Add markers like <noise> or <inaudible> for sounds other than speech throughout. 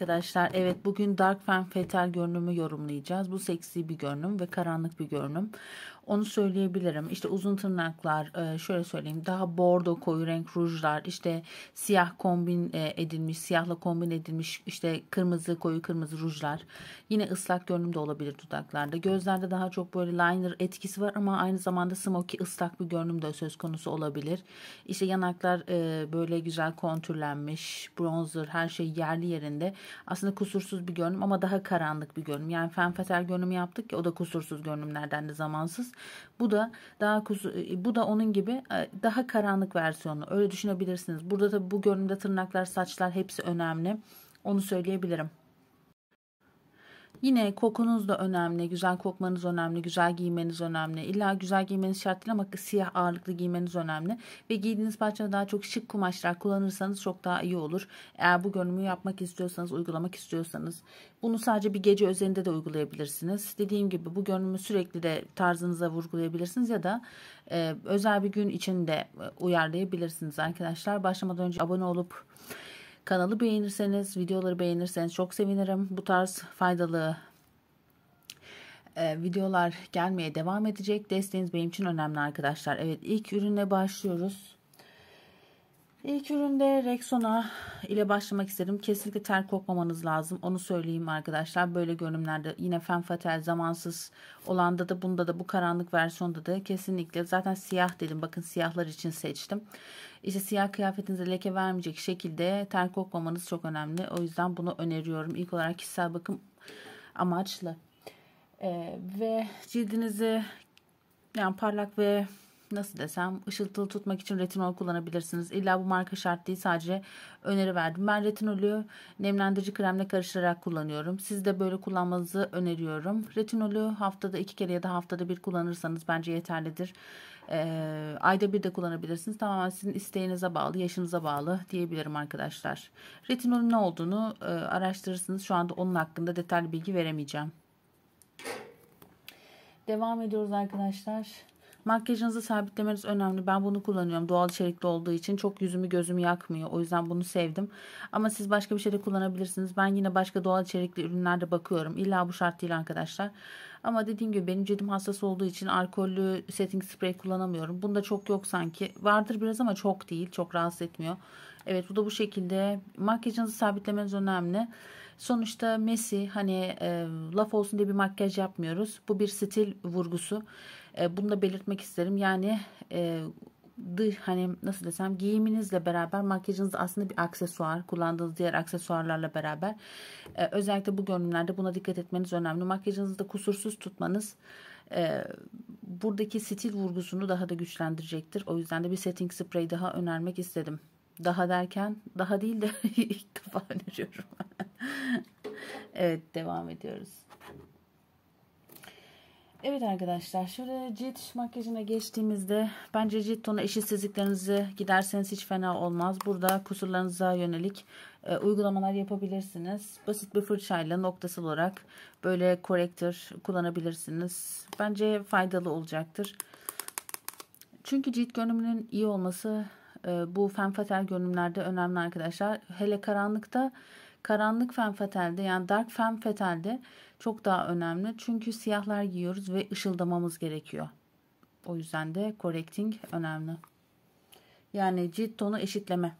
arkadaşlar. Evet bugün Dark Fan Fetal görünümü yorumlayacağız. Bu seksi bir görünüm ve karanlık bir görünüm. Onu söyleyebilirim. İşte uzun tırnaklar e, şöyle söyleyeyim daha bordo koyu renk rujlar işte siyah kombin e, edilmiş siyahla kombin edilmiş işte kırmızı koyu kırmızı rujlar. Yine ıslak görünüm de olabilir dudaklarda. Gözlerde daha çok böyle liner etkisi var ama aynı zamanda smoky ıslak bir görünüm de söz konusu olabilir. İşte yanaklar e, böyle güzel kontürlenmiş bronzer her şey yerli yerinde aslında kusursuz bir görünüm ama daha karanlık bir görünüm. Yani fen fenfeter görünümü yaptık ki o da kusursuz görünümlerden de zamansız. Bu da daha kusur, e, bu da onun gibi e, daha karanlık versiyonu. Öyle düşünebilirsiniz. Burada da bu görünümde tırnaklar, saçlar hepsi önemli. Onu söyleyebilirim. Yine kokunuz da önemli, güzel kokmanız önemli, güzel giymeniz önemli. İlla güzel giymeniz şart değil ama siyah ağırlıklı giymeniz önemli. Ve giydiğiniz parçada daha çok şık kumaşlar kullanırsanız çok daha iyi olur. Eğer bu görünümü yapmak istiyorsanız, uygulamak istiyorsanız bunu sadece bir gece özelinde de uygulayabilirsiniz. Dediğim gibi bu görünümü sürekli de tarzınıza vurgulayabilirsiniz ya da e, özel bir gün için de uyarlayabilirsiniz arkadaşlar. Başlamadan önce abone olup Kanalı beğenirseniz, videoları beğenirseniz çok sevinirim. Bu tarz faydalı e, videolar gelmeye devam edecek. Desteğiniz benim için önemli arkadaşlar. Evet ilk ürüne başlıyoruz. İlk üründe Rexona ile başlamak istedim. Kesinlikle ter kokmamanız lazım. Onu söyleyeyim arkadaşlar. Böyle görünümlerde yine Fen Fatal zamansız olanda da bunda da bu karanlık versiyonda da kesinlikle zaten siyah dedim. Bakın siyahlar için seçtim. İşte siyah kıyafetinize leke vermeyecek şekilde ter kokmamanız çok önemli. O yüzden bunu öneriyorum. İlk olarak kişisel bakım amaçlı. Ee, ve cildinizi yani parlak ve nasıl desem ışıltılı tutmak için retinol kullanabilirsiniz. İlla bu marka şart değil sadece öneri verdim. Ben retinolü nemlendirici kremle karıştırarak kullanıyorum. Siz de böyle kullanmanızı öneriyorum. Retinolü haftada iki kere ya da haftada bir kullanırsanız bence yeterlidir. Ee, ayda bir de kullanabilirsiniz. Tamamen sizin isteğinize bağlı, yaşınıza bağlı diyebilirim arkadaşlar. Retinolün ne olduğunu e, araştırırsınız. Şu anda onun hakkında detaylı bilgi veremeyeceğim. Devam ediyoruz arkadaşlar. Makyajınızı sabitlemeniz önemli. Ben bunu kullanıyorum. Doğal içerikli olduğu için çok yüzümü gözümü yakmıyor. O yüzden bunu sevdim. Ama siz başka bir şey de kullanabilirsiniz. Ben yine başka doğal içerikli ürünlerde bakıyorum. İlla bu şart değil arkadaşlar. Ama dediğim gibi benim cildim hassas olduğu için alkollü setting spray kullanamıyorum. Bunda çok yok sanki. Vardır biraz ama çok değil. Çok rahatsız etmiyor. Evet bu da bu şekilde. Makyajınızı sabitlemeniz önemli. Sonuçta Messi hani e, laf olsun diye bir makyaj yapmıyoruz. Bu bir stil vurgusu. E, bunu da belirtmek isterim. Yani e, dış hani nasıl desem giyiminizle beraber makyajınız aslında bir aksesuar kullandığınız diğer aksesuarlarla beraber e, özellikle bu görünümlerde buna dikkat etmeniz önemli makyajınızı da kusursuz tutmanız e, buradaki stil vurgusunu daha da güçlendirecektir o yüzden de bir setting spray daha önermek istedim daha derken daha değil de <laughs> ilk defa öneriyorum <laughs> evet devam ediyoruz Evet arkadaşlar şöyle cilt makyajına geçtiğimizde bence cilt tonu eşitsizliklerinizi giderseniz hiç fena olmaz. Burada kusurlarınıza yönelik e, uygulamalar yapabilirsiniz. Basit bir fırçayla noktasal olarak böyle korektör kullanabilirsiniz. Bence faydalı olacaktır. Çünkü cilt görünümünün iyi olması e, bu femme fatale görünümlerde önemli arkadaşlar. Hele karanlıkta karanlık femme fatalede, yani dark femme fatalede çok daha önemli. Çünkü siyahlar giyiyoruz ve ışıldamamız gerekiyor. O yüzden de correcting önemli. Yani cilt tonu eşitleme.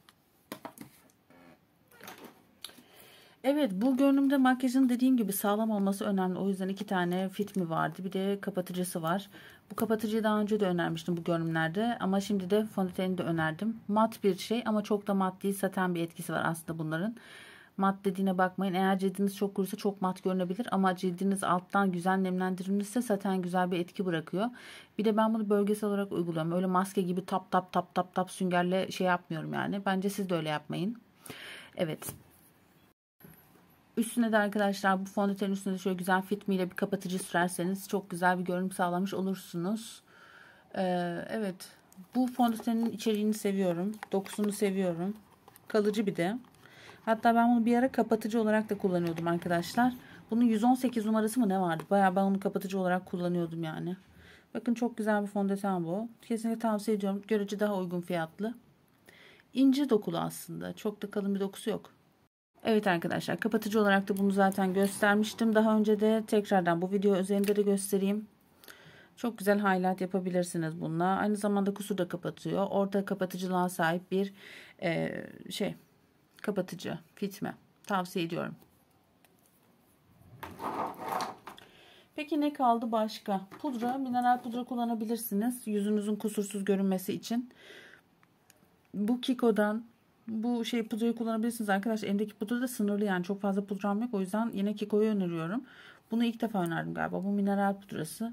Evet bu görünümde makyajın dediğim gibi sağlam olması önemli. O yüzden iki tane fit mi vardı. Bir de kapatıcısı var. Bu kapatıcıyı daha önce de önermiştim bu görünümlerde. Ama şimdi de fondöteni de önerdim. Mat bir şey ama çok da mat değil. Saten bir etkisi var aslında bunların. Mat dediğine bakmayın. Eğer cildiniz çok kuruysa çok mat görünebilir ama cildiniz alttan güzel nemlendirilmişse zaten güzel bir etki bırakıyor. Bir de ben bunu bölgesel olarak uyguluyorum. Öyle maske gibi tap tap tap tap tap süngerle şey yapmıyorum yani. Bence siz de öyle yapmayın. Evet. Üstüne de arkadaşlar bu fondötenin üstüne de şöyle güzel fitmi ile bir kapatıcı sürerseniz çok güzel bir görünüm sağlamış olursunuz. Ee, evet. Bu fondötenin içeriğini seviyorum. Dokusunu seviyorum. Kalıcı bir de. Hatta ben bunu bir ara kapatıcı olarak da kullanıyordum arkadaşlar. Bunun 118 numarası mı ne vardı? Baya ben onu kapatıcı olarak kullanıyordum yani. Bakın çok güzel bir fondöten bu. Kesinlikle tavsiye ediyorum. Görece daha uygun fiyatlı. İnce dokulu aslında. Çok da kalın bir dokusu yok. Evet arkadaşlar kapatıcı olarak da bunu zaten göstermiştim. Daha önce de tekrardan bu video üzerinde de göstereyim. Çok güzel highlight yapabilirsiniz bununla. Aynı zamanda kusur da kapatıyor. Orta kapatıcılığa sahip bir e, şey kapatıcı fitme tavsiye ediyorum. Peki ne kaldı başka? Pudra, mineral pudra kullanabilirsiniz. Yüzünüzün kusursuz görünmesi için. Bu Kiko'dan bu şey pudrayı kullanabilirsiniz arkadaşlar. Elimdeki pudra da sınırlı yani çok fazla pudram yok. O yüzden yine Kiko'yu öneriyorum. Bunu ilk defa önerdim galiba. Bu mineral pudrası.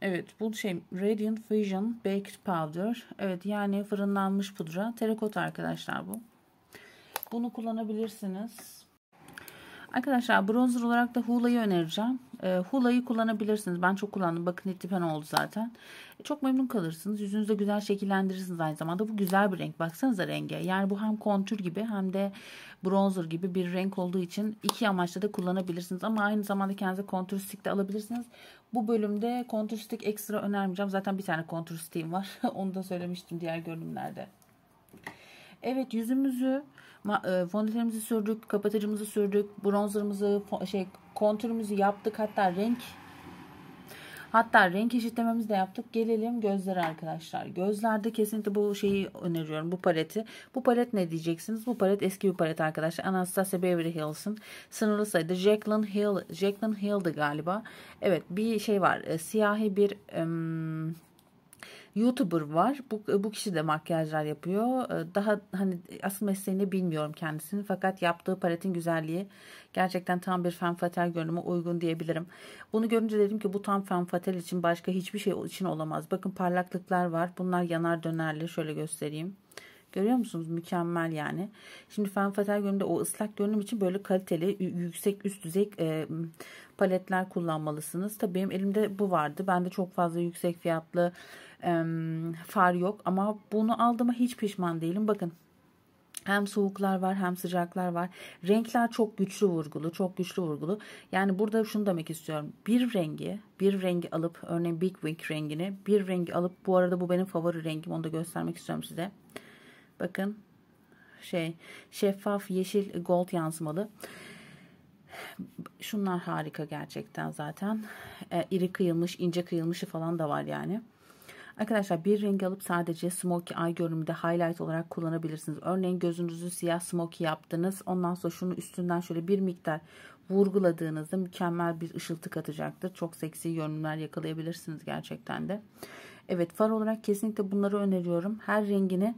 Evet bu şey Radiant Fusion Baked Powder. Evet yani fırınlanmış pudra. Terakota arkadaşlar bu. Bunu kullanabilirsiniz. Arkadaşlar bronzer olarak da Hula'yı önereceğim. E, Hula'yı kullanabilirsiniz. Ben çok kullandım. Bakın itipen oldu zaten. E, çok memnun kalırsınız. Yüzünüzde güzel şekillendirirsiniz aynı zamanda. Bu güzel bir renk. Baksanıza renge. Yani bu hem kontür gibi hem de bronzer gibi bir renk olduğu için iki amaçla da kullanabilirsiniz. Ama aynı zamanda kendinize kontür stick de alabilirsiniz. Bu bölümde kontür stick ekstra önermeyeceğim. Zaten bir tane kontür stick'im var. <laughs> Onu da söylemiştim diğer görünümlerde. Evet yüzümüzü e, fondötenimizi sürdük, kapatıcımızı sürdük, bronzerımızı, şey konturumuzu yaptık. Hatta renk Hatta renk eşitlememizi de yaptık. Gelelim gözlere arkadaşlar. Gözlerde kesinlikle bu şeyi öneriyorum. Bu paleti. Bu palet ne diyeceksiniz? Bu palet eski bir palet arkadaşlar. Anastasia Beverly Hills'ın sınırlı sayıda. Jacqueline Hill, Jacqueline Hill'di galiba. Evet bir şey var. E, siyahi bir... E, YouTuber var. Bu, bu kişi de makyajlar yapıyor. Ee, daha hani asıl mesleğini bilmiyorum kendisini. Fakat yaptığı paletin güzelliği gerçekten tam bir femme fatale görünüme uygun diyebilirim. Bunu görünce dedim ki bu tam femme fatale için başka hiçbir şey için olamaz. Bakın parlaklıklar var. Bunlar yanar dönerli. Şöyle göstereyim. Görüyor musunuz? Mükemmel yani. Şimdi Fen Fatal görünümde o ıslak görünüm için böyle kaliteli yüksek üst düzey e, paletler kullanmalısınız. Tabii benim elimde bu vardı. Bende çok fazla yüksek fiyatlı e, far yok ama bunu aldığıma hiç pişman değilim. Bakın hem soğuklar var hem sıcaklar var. Renkler çok güçlü vurgulu, çok güçlü vurgulu. Yani burada şunu demek istiyorum. Bir rengi, bir rengi alıp örneğin Big Wing rengini, bir rengi alıp bu arada bu benim favori rengim onu da göstermek istiyorum size. Bakın şey şeffaf yeşil gold yansımalı. Şunlar harika gerçekten zaten. E, iri kıyılmış, ince kıyılmışı falan da var yani. Arkadaşlar bir rengi alıp sadece smokey eye görünümde highlight olarak kullanabilirsiniz. Örneğin gözünüzü siyah smokey yaptınız. Ondan sonra şunu üstünden şöyle bir miktar vurguladığınızda mükemmel bir ışıltı katacaktır. Çok seksi görünümler yakalayabilirsiniz gerçekten de. Evet far olarak kesinlikle bunları öneriyorum. Her rengini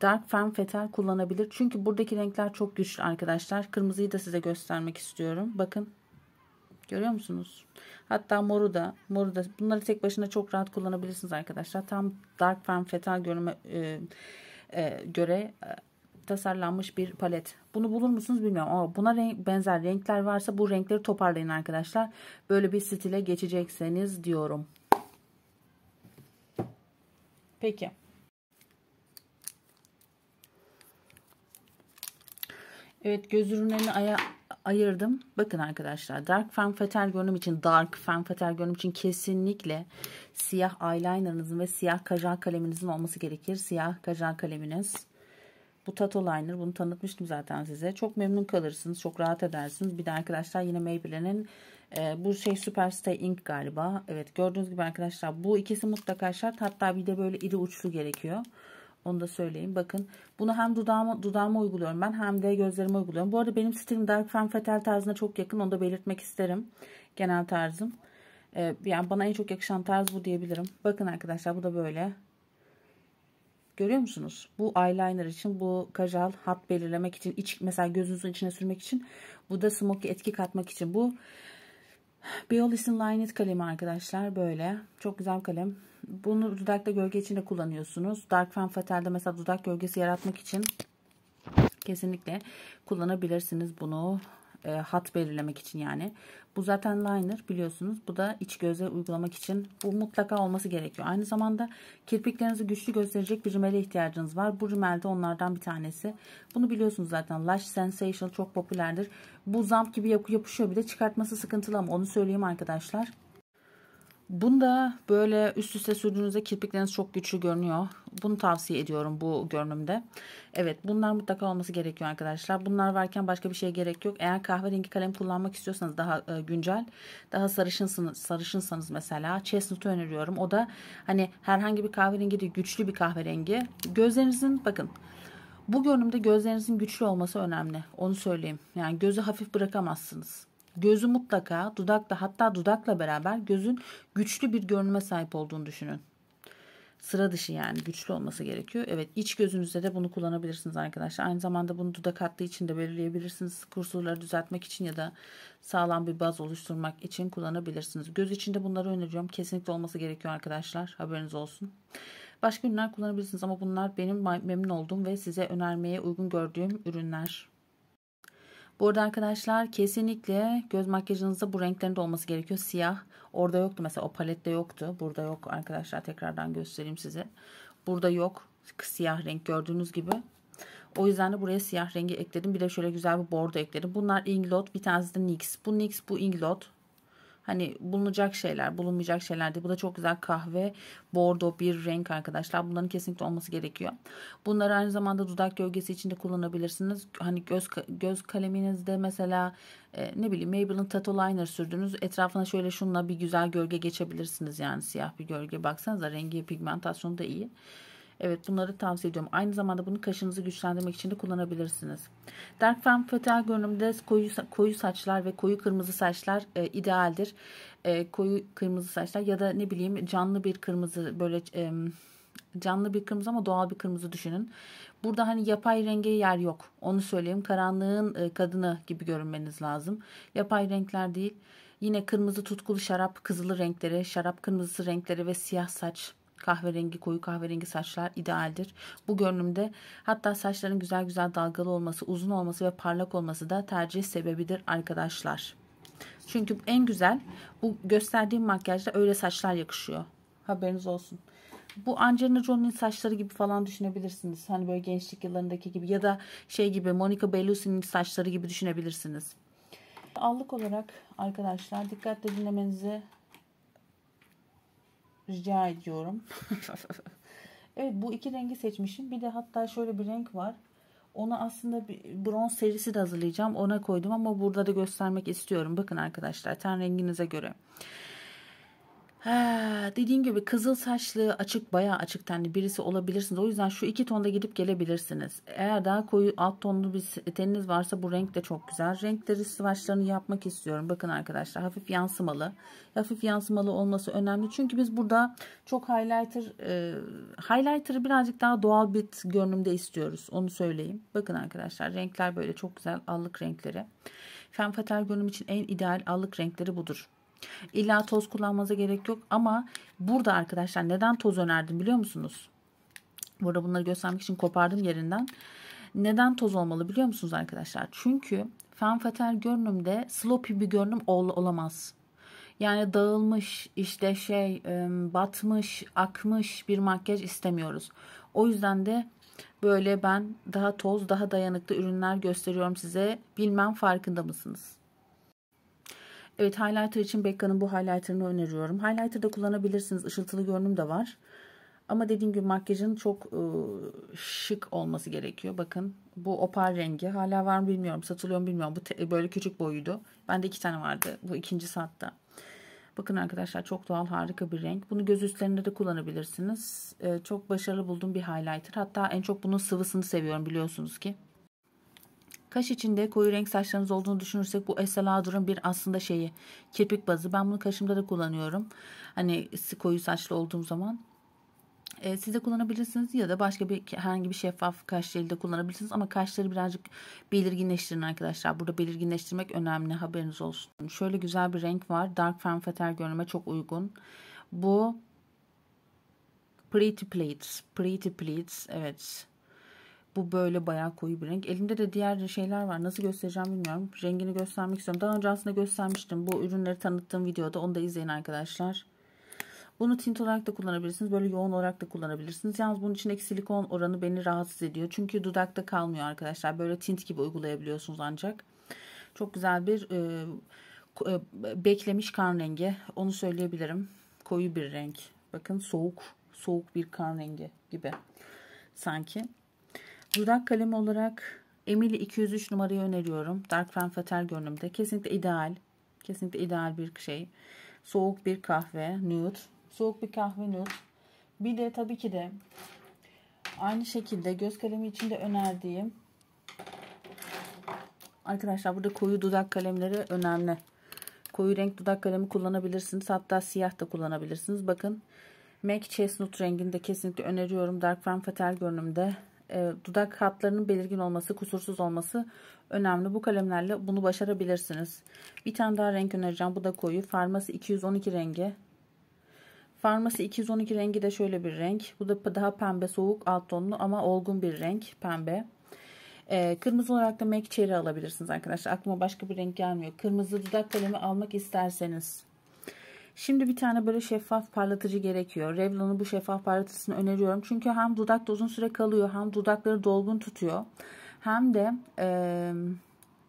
dark femme Fatale kullanabilir. Çünkü buradaki renkler çok güçlü arkadaşlar. Kırmızıyı da size göstermek istiyorum. Bakın görüyor musunuz? Hatta moru da moru da bunları tek başına çok rahat kullanabilirsiniz arkadaşlar. Tam dark femme Fatale görme, e, e, göre e, tasarlanmış bir palet. Bunu bulur musunuz bilmiyorum ama buna renk, benzer renkler varsa bu renkleri toparlayın arkadaşlar. Böyle bir stile geçecekseniz diyorum. Peki. Evet göz ürünlerini aya ayırdım. Bakın arkadaşlar dark fan fatal görünüm için dark fan fatal görünüm için kesinlikle siyah eyelinerınızın ve siyah kajal kaleminizin olması gerekir. Siyah kajal kaleminiz. Bu Tato Liner. Bunu tanıtmıştım zaten size. Çok memnun kalırsınız. Çok rahat edersiniz. Bir de arkadaşlar yine Maybelline'in e, bu şey Superstay Ink galiba. Evet gördüğünüz gibi arkadaşlar bu ikisi mutlaka şart. Hatta bir de böyle iri uçlu gerekiyor. Onu da söyleyeyim. Bakın bunu hem dudağıma, dudağıma uyguluyorum ben hem de gözlerime uyguluyorum. Bu arada benim stilim Dark Femme Fatale tarzına çok yakın. Onu da belirtmek isterim. Genel tarzım. Ee, yani bana en çok yakışan tarz bu diyebilirim. Bakın arkadaşlar bu da böyle. Görüyor musunuz? Bu eyeliner için, bu kajal hat belirlemek için, iç, mesela gözünüzün içine sürmek için. Bu da smokey etki katmak için. Bu Biolis'in Linet kalemi arkadaşlar böyle. Çok güzel kalem. Bunu dudakta gölge içinde kullanıyorsunuz. Dark Fan Fatal'de mesela dudak gölgesi yaratmak için kesinlikle kullanabilirsiniz bunu. E, hat belirlemek için yani. Bu zaten liner biliyorsunuz. Bu da iç göze uygulamak için. Bu mutlaka olması gerekiyor. Aynı zamanda kirpiklerinizi güçlü gösterecek bir rimele ihtiyacınız var. Bu de onlardan bir tanesi. Bunu biliyorsunuz zaten. Lash Sensational çok popülerdir. Bu zamp gibi yapışıyor. Bir de çıkartması sıkıntılı ama onu söyleyeyim arkadaşlar. Bunda böyle üst üste sürdüğünüzde kirpikleriniz çok güçlü görünüyor. Bunu tavsiye ediyorum bu görünümde. Evet bunlar mutlaka olması gerekiyor arkadaşlar. Bunlar varken başka bir şeye gerek yok. Eğer kahverengi kalem kullanmak istiyorsanız daha e, güncel, daha sarışınsınız, sarışınsanız mesela chestnut öneriyorum. O da hani herhangi bir kahverengi de güçlü bir kahverengi. Gözlerinizin bakın bu görünümde gözlerinizin güçlü olması önemli. Onu söyleyeyim. Yani gözü hafif bırakamazsınız. Gözü mutlaka dudakla hatta dudakla beraber gözün güçlü bir görünüme sahip olduğunu düşünün. Sıra dışı yani güçlü olması gerekiyor. Evet iç gözünüzde de bunu kullanabilirsiniz arkadaşlar. Aynı zamanda bunu dudak hattı için de belirleyebilirsiniz. Kursurları düzeltmek için ya da sağlam bir baz oluşturmak için kullanabilirsiniz. Göz içinde bunları öneriyorum. Kesinlikle olması gerekiyor arkadaşlar. Haberiniz olsun. Başka ürünler kullanabilirsiniz ama bunlar benim memnun olduğum ve size önermeye uygun gördüğüm ürünler. Bu arada arkadaşlar kesinlikle göz makyajınızda bu renklerinde olması gerekiyor. Siyah orada yoktu mesela o palette yoktu. Burada yok arkadaşlar tekrardan göstereyim size. Burada yok siyah renk gördüğünüz gibi. O yüzden de buraya siyah rengi ekledim. Bir de şöyle güzel bir bordo ekledim. Bunlar Inglot bir tanesi de NYX. Bu NYX bu Inglot. Hani bulunacak şeyler, bulunmayacak şeyler değil. Bu da çok güzel kahve, bordo bir renk arkadaşlar. Bunların kesinlikle olması gerekiyor. Bunları aynı zamanda dudak gölgesi için de kullanabilirsiniz. Hani göz göz kaleminizde mesela e, ne bileyim Maybelline Tattoo Liner sürdünüz. Etrafına şöyle şunla bir güzel gölge geçebilirsiniz yani siyah bir gölge. Baksanıza rengi pigmentasyonu da iyi. Evet bunları tavsiye ediyorum. Aynı zamanda bunu kaşınızı güçlendirmek için de kullanabilirsiniz. Dark Femme Fatal görünümde koyu, koyu saçlar ve koyu kırmızı saçlar e, idealdir. E, koyu kırmızı saçlar ya da ne bileyim canlı bir kırmızı böyle... E, canlı bir kırmızı ama doğal bir kırmızı düşünün. Burada hani yapay renge yer yok. Onu söyleyeyim. Karanlığın e, kadını gibi görünmeniz lazım. Yapay renkler değil. Yine kırmızı tutkulu şarap, kızılı renkleri, şarap kırmızısı renkleri ve siyah saç Kahverengi koyu kahverengi saçlar idealdir. Bu görünümde hatta saçların güzel güzel dalgalı olması, uzun olması ve parlak olması da tercih sebebidir arkadaşlar. Çünkü en güzel bu gösterdiğim makyajda öyle saçlar yakışıyor. Haberiniz olsun. Bu Angelina Jolie'nin saçları gibi falan düşünebilirsiniz. Hani böyle gençlik yıllarındaki gibi ya da şey gibi Monica Bellucci'nin saçları gibi düşünebilirsiniz. Allık olarak arkadaşlar dikkatle dinlemenizi Rica ediyorum. <laughs> evet bu iki rengi seçmişim. Bir de hatta şöyle bir renk var. Onu aslında bir bronz serisi de hazırlayacağım. Ona koydum ama burada da göstermek istiyorum. Bakın arkadaşlar ten renginize göre. Ha, dediğim gibi kızıl saçlı açık bayağı açık tenli birisi olabilirsiniz. O yüzden şu iki tonda gidip gelebilirsiniz. Eğer daha koyu alt tonlu bir teniniz varsa bu renk de çok güzel. Renkleri swatchlarını yapmak istiyorum. Bakın arkadaşlar hafif yansımalı. Hafif yansımalı olması önemli. Çünkü biz burada çok highlighter e, highlighter'ı birazcık daha doğal bir görünümde istiyoruz. Onu söyleyeyim. Bakın arkadaşlar renkler böyle çok güzel allık renkleri. Femme Fatale görünüm için en ideal allık renkleri budur. İlla toz kullanmanıza gerek yok ama burada arkadaşlar neden toz önerdim biliyor musunuz? Burada bunları göstermek için kopardım yerinden. Neden toz olmalı biliyor musunuz arkadaşlar? Çünkü fen fatal görünümde sloppy bir görünüm ol olamaz. Yani dağılmış, işte şey batmış, akmış bir makyaj istemiyoruz. O yüzden de böyle ben daha toz, daha dayanıklı ürünler gösteriyorum size. Bilmem farkında mısınız? Evet highlighter için Becca'nın bu highlighter'ını öneriyorum. Highlighter da kullanabilirsiniz. Işıltılı görünüm de var. Ama dediğim gibi makyajın çok ıı, şık olması gerekiyor. Bakın bu opal rengi. Hala var mı bilmiyorum. Satılıyor mu bilmiyorum. Bu böyle küçük boyuydu. Bende iki tane vardı. Bu ikinci satta. Bakın arkadaşlar çok doğal harika bir renk. Bunu göz üstlerinde de kullanabilirsiniz. Ee, çok başarılı bulduğum bir highlighter. Hatta en çok bunun sıvısını seviyorum biliyorsunuz ki. Kaş içinde koyu renk saçlarınız olduğunu düşünürsek bu Esseladur'un bir aslında şeyi kirpik bazı. Ben bunu kaşımda da kullanıyorum. Hani koyu saçlı olduğum zaman. E, siz de kullanabilirsiniz ya da başka bir herhangi bir şeffaf kaş jeli de kullanabilirsiniz ama kaşları birazcık belirginleştirin arkadaşlar. Burada belirginleştirmek önemli haberiniz olsun. Şöyle güzel bir renk var. Dark femme fatale görünüme çok uygun. Bu Pretty Pleats. Pretty Pleats. Evet. Bu böyle bayağı koyu bir renk. Elimde de diğer şeyler var. Nasıl göstereceğim bilmiyorum. Rengini göstermek istiyorum. Daha önce aslında göstermiştim. Bu ürünleri tanıttığım videoda. Onu da izleyin arkadaşlar. Bunu tint olarak da kullanabilirsiniz. Böyle yoğun olarak da kullanabilirsiniz. Yalnız bunun içindeki silikon oranı beni rahatsız ediyor. Çünkü dudakta kalmıyor arkadaşlar. Böyle tint gibi uygulayabiliyorsunuz ancak. Çok güzel bir e, e, beklemiş kan rengi. Onu söyleyebilirim. Koyu bir renk. Bakın soğuk. Soğuk bir kan rengi gibi sanki. Dudak kalemi olarak Emily 203 numarayı öneriyorum. Dark Fan Fatal görünümde. Kesinlikle ideal. Kesinlikle ideal bir şey. Soğuk bir kahve. Nude. Soğuk bir kahve nude. Bir de tabii ki de aynı şekilde göz kalemi için de önerdiğim arkadaşlar burada koyu dudak kalemleri önemli. Koyu renk dudak kalemi kullanabilirsiniz. Hatta siyah da kullanabilirsiniz. Bakın MAC Chestnut renginde kesinlikle öneriyorum. Dark Fan Fatal görünümde e, dudak hatlarının belirgin olması, kusursuz olması önemli. Bu kalemlerle bunu başarabilirsiniz. Bir tane daha renk önereceğim. Bu da koyu. Farması 212 rengi. Farması 212 rengi de şöyle bir renk. Bu da daha pembe, soğuk, alt tonlu ama olgun bir renk. Pembe. E, kırmızı olarak da MAC Cherry alabilirsiniz arkadaşlar. Aklıma başka bir renk gelmiyor. Kırmızı dudak kalemi almak isterseniz Şimdi bir tane böyle şeffaf parlatıcı gerekiyor. Revlon'un bu şeffaf parlatıcısını öneriyorum. Çünkü hem dudakta uzun süre kalıyor hem dudakları dolgun tutuyor. Hem de e,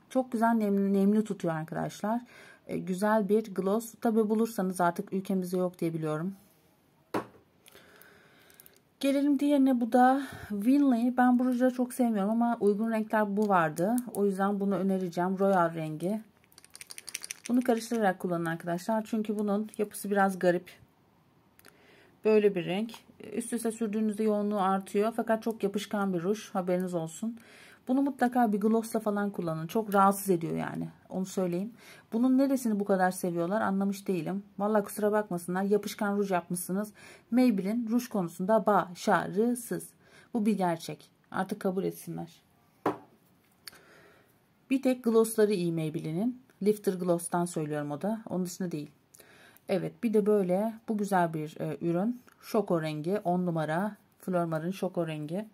çok güzel nemli, nemli tutuyor arkadaşlar. E, güzel bir gloss. Tabi bulursanız artık ülkemizde yok diye biliyorum. Gelelim diğerine bu da Winley. Ben bu ruju çok sevmiyorum ama uygun renkler bu vardı. O yüzden bunu önereceğim. Royal rengi. Bunu karıştırarak kullanın arkadaşlar. Çünkü bunun yapısı biraz garip. Böyle bir renk. Üst üste sürdüğünüzde yoğunluğu artıyor. Fakat çok yapışkan bir ruj. Haberiniz olsun. Bunu mutlaka bir glossla falan kullanın. Çok rahatsız ediyor yani. Onu söyleyeyim. Bunun neresini bu kadar seviyorlar anlamış değilim. Valla kusura bakmasınlar. Yapışkan ruj yapmışsınız. Maybelline ruj konusunda başarısız. Bu bir gerçek. Artık kabul etsinler. Bir tek glossları iyi Maybelline'in. Lifter Gloss'tan söylüyorum o da. Onun dışında değil. Evet bir de böyle bu güzel bir e, ürün. Şoko rengi 10 numara. Flormar'ın şoko rengi.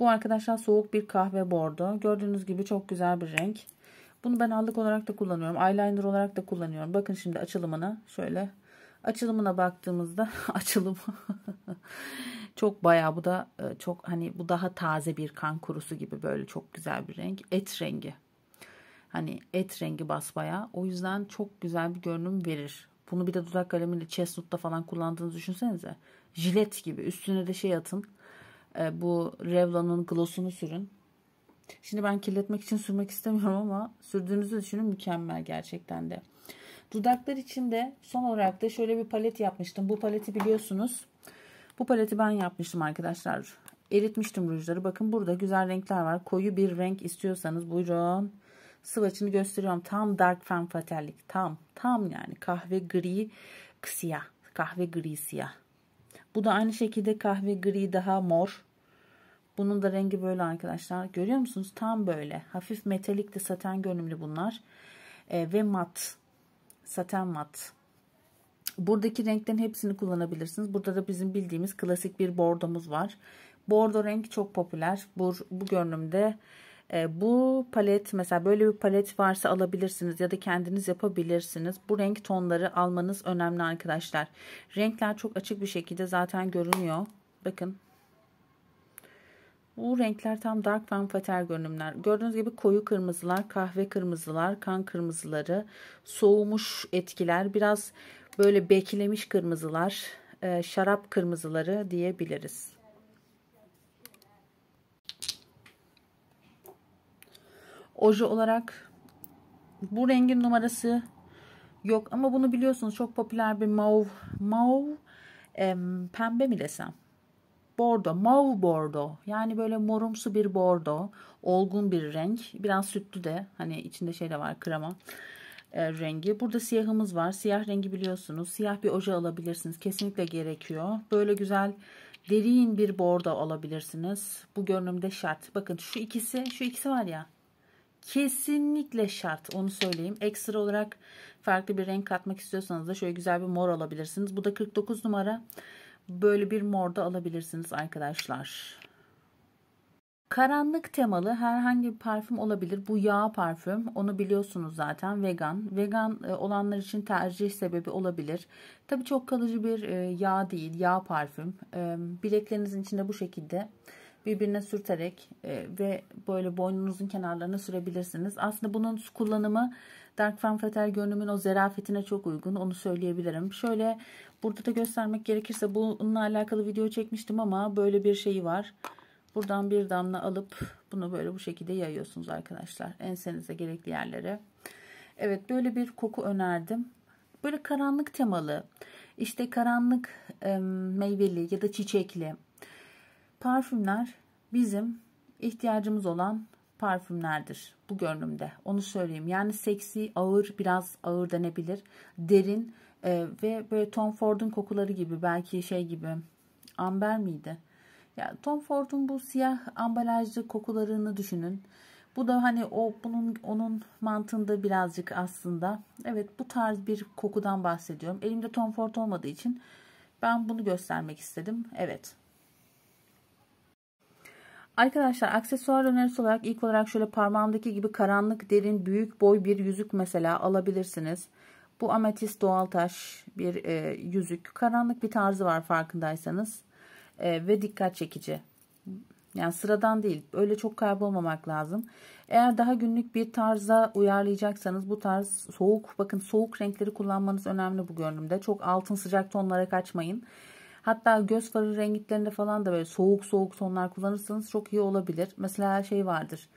Bu arkadaşlar soğuk bir kahve bordo. Gördüğünüz gibi çok güzel bir renk. Bunu ben allık olarak da kullanıyorum. Eyeliner olarak da kullanıyorum. Bakın şimdi açılımına şöyle. Açılımına baktığımızda <laughs> açılım <laughs> çok bayağı bu da e, çok hani bu daha taze bir kan kurusu gibi böyle çok güzel bir renk. Et rengi. Hani et rengi basbaya. O yüzden çok güzel bir görünüm verir. Bunu bir de dudak kalemiyle chestnut'ta falan kullandığınızı düşünsenize. Jilet gibi. Üstüne de şey atın. Ee, bu Revlon'un gloss'unu sürün. Şimdi ben kirletmek için sürmek istemiyorum ama sürdüğünüzü düşünün mükemmel gerçekten de. Dudaklar için de son olarak da şöyle bir palet yapmıştım. Bu paleti biliyorsunuz. Bu paleti ben yapmıştım arkadaşlar. Eritmiştim rujları. Bakın burada güzel renkler var. Koyu bir renk istiyorsanız buyurun. Swatch'ını gösteriyorum. Tam Dark Femme Fatalik. Tam. Tam yani kahve gri siyah. Kahve gri siyah. Bu da aynı şekilde kahve gri daha mor. Bunun da rengi böyle arkadaşlar. Görüyor musunuz? Tam böyle. Hafif metalik de saten görünümlü bunlar. E, ve mat. Saten mat. Buradaki renklerin hepsini kullanabilirsiniz. Burada da bizim bildiğimiz klasik bir bordomuz var. Bordo renk çok popüler. Bu, bu görünümde ee, bu palet mesela böyle bir palet varsa alabilirsiniz ya da kendiniz yapabilirsiniz. Bu renk tonları almanız önemli arkadaşlar. Renkler çok açık bir şekilde zaten görünüyor. Bakın. Bu renkler tam dark fanfater görünümler. Gördüğünüz gibi koyu kırmızılar, kahve kırmızılar, kan kırmızıları, soğumuş etkiler, biraz böyle beklemiş kırmızılar, e, şarap kırmızıları diyebiliriz. oje olarak bu rengin numarası yok ama bunu biliyorsunuz çok popüler bir mav mav em, pembe mi desem bordo mav bordo yani böyle morumsu bir bordo olgun bir renk biraz sütlü de hani içinde şey de var krema e, rengi burada siyahımız var siyah rengi biliyorsunuz siyah bir oje alabilirsiniz kesinlikle gerekiyor böyle güzel derin bir bordo alabilirsiniz bu görünümde şart bakın şu ikisi şu ikisi var ya kesinlikle şart onu söyleyeyim. Ekstra olarak farklı bir renk katmak istiyorsanız da şöyle güzel bir mor alabilirsiniz. Bu da 49 numara. Böyle bir mor da alabilirsiniz arkadaşlar. Karanlık temalı herhangi bir parfüm olabilir. Bu yağ parfüm. Onu biliyorsunuz zaten vegan. Vegan e, olanlar için tercih sebebi olabilir. Tabi çok kalıcı bir e, yağ değil. Yağ parfüm. E, bileklerinizin içinde bu şekilde birbirine sürterek e, ve böyle boynunuzun kenarlarına sürebilirsiniz. Aslında bunun kullanımı Dark femme fatale görünümün o zerafetine çok uygun. Onu söyleyebilirim. Şöyle burada da göstermek gerekirse bununla alakalı video çekmiştim ama böyle bir şeyi var. Buradan bir damla alıp bunu böyle bu şekilde yayıyorsunuz arkadaşlar. Ensenize gerekli yerlere. Evet böyle bir koku önerdim. Böyle karanlık temalı işte karanlık e, meyveli ya da çiçekli Parfümler bizim ihtiyacımız olan parfümlerdir bu görünümde. Onu söyleyeyim. Yani seksi, ağır, biraz ağır denebilir. Derin e, ve böyle Tom Ford'un kokuları gibi belki şey gibi amber miydi? Ya Tom Ford'un bu siyah ambalajlı kokularını düşünün. Bu da hani o bunun onun mantığında birazcık aslında. Evet bu tarz bir kokudan bahsediyorum. Elimde Tom Ford olmadığı için ben bunu göstermek istedim. Evet. Arkadaşlar aksesuar önerisi olarak ilk olarak şöyle parmağımdaki gibi karanlık derin büyük boy bir yüzük mesela alabilirsiniz. Bu ametist doğal taş bir e, yüzük. Karanlık bir tarzı var farkındaysanız e, ve dikkat çekici. Yani sıradan değil. Öyle çok kaybolmamak lazım. Eğer daha günlük bir tarza uyarlayacaksanız bu tarz soğuk bakın soğuk renkleri kullanmanız önemli bu görünümde. Çok altın sıcak tonlara kaçmayın. Hatta göz farı renklerinde falan da böyle soğuk soğuk tonlar kullanırsanız çok iyi olabilir. Mesela şey vardır.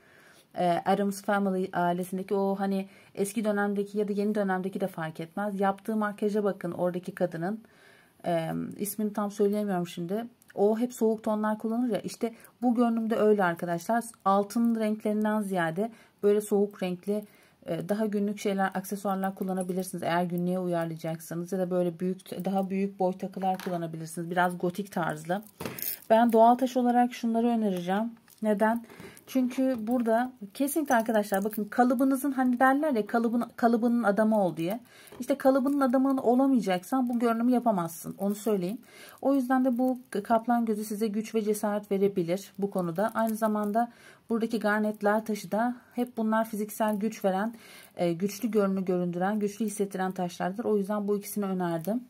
Ee, Adams Family ailesindeki o hani eski dönemdeki ya da yeni dönemdeki de fark etmez. Yaptığı makyaja bakın oradaki kadının. E, ismini tam söyleyemiyorum şimdi. O hep soğuk tonlar kullanır ya. İşte bu görünümde öyle arkadaşlar. Altın renklerinden ziyade böyle soğuk renkli ee, daha günlük şeyler, aksesuarlar kullanabilirsiniz. Eğer günlüğe uyarlayacaksanız ya da böyle büyük, daha büyük boy takılar kullanabilirsiniz. Biraz gotik tarzlı. Ben doğal taş olarak şunları önereceğim. Neden? Çünkü burada kesinlikle arkadaşlar bakın kalıbınızın hani derler ya kalıbın, kalıbının adamı ol diye. İşte kalıbının adamı olamayacaksan bu görünümü yapamazsın. Onu söyleyeyim. O yüzden de bu kaplan gözü size güç ve cesaret verebilir bu konuda. Aynı zamanda buradaki garnetler taşı da hep bunlar fiziksel güç veren, e, güçlü görünü göründüren, güçlü hissettiren taşlardır. O yüzden bu ikisini önerdim.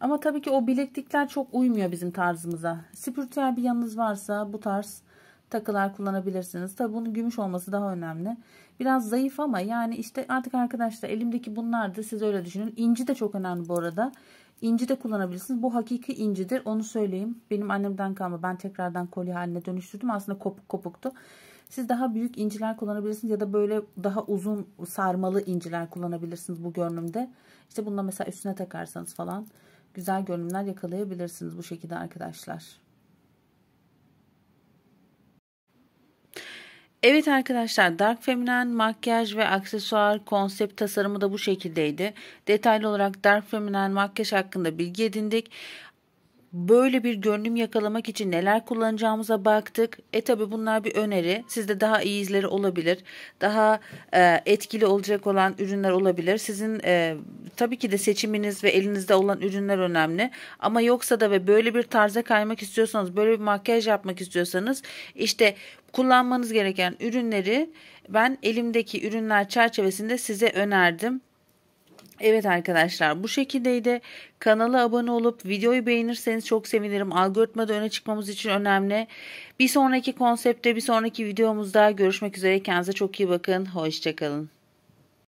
Ama tabii ki o bileklikler çok uymuyor bizim tarzımıza. Spiritüel bir yanınız varsa bu tarz takılar kullanabilirsiniz. Tabii bunun gümüş olması daha önemli. Biraz zayıf ama yani işte artık arkadaşlar elimdeki bunlardı. Siz öyle düşünün. İnci de çok önemli bu arada. İnci de kullanabilirsiniz. Bu hakiki incidir. Onu söyleyeyim. Benim annemden kalma. Ben tekrardan kolye haline dönüştürdüm. Aslında kopuk kopuktu. Siz daha büyük inciler kullanabilirsiniz ya da böyle daha uzun sarmalı inciler kullanabilirsiniz bu görünümde. İşte bunu mesela üstüne takarsanız falan güzel görünümler yakalayabilirsiniz bu şekilde arkadaşlar. Evet arkadaşlar Dark Feminine makyaj ve aksesuar konsept tasarımı da bu şekildeydi. Detaylı olarak Dark Feminine makyaj hakkında bilgi edindik böyle bir görünüm yakalamak için neler kullanacağımıza baktık. E tabi bunlar bir öneri. Sizde daha iyi izleri olabilir. Daha e, etkili olacak olan ürünler olabilir. Sizin e, tabii ki de seçiminiz ve elinizde olan ürünler önemli. Ama yoksa da ve böyle bir tarza kaymak istiyorsanız, böyle bir makyaj yapmak istiyorsanız işte kullanmanız gereken ürünleri ben elimdeki ürünler çerçevesinde size önerdim. Evet arkadaşlar bu şekildeydi. Kanala abone olup videoyu beğenirseniz çok sevinirim. Algoritmada öne çıkmamız için önemli. Bir sonraki konsepte bir sonraki videomuzda görüşmek üzere. Kendinize çok iyi bakın. Hoşçakalın.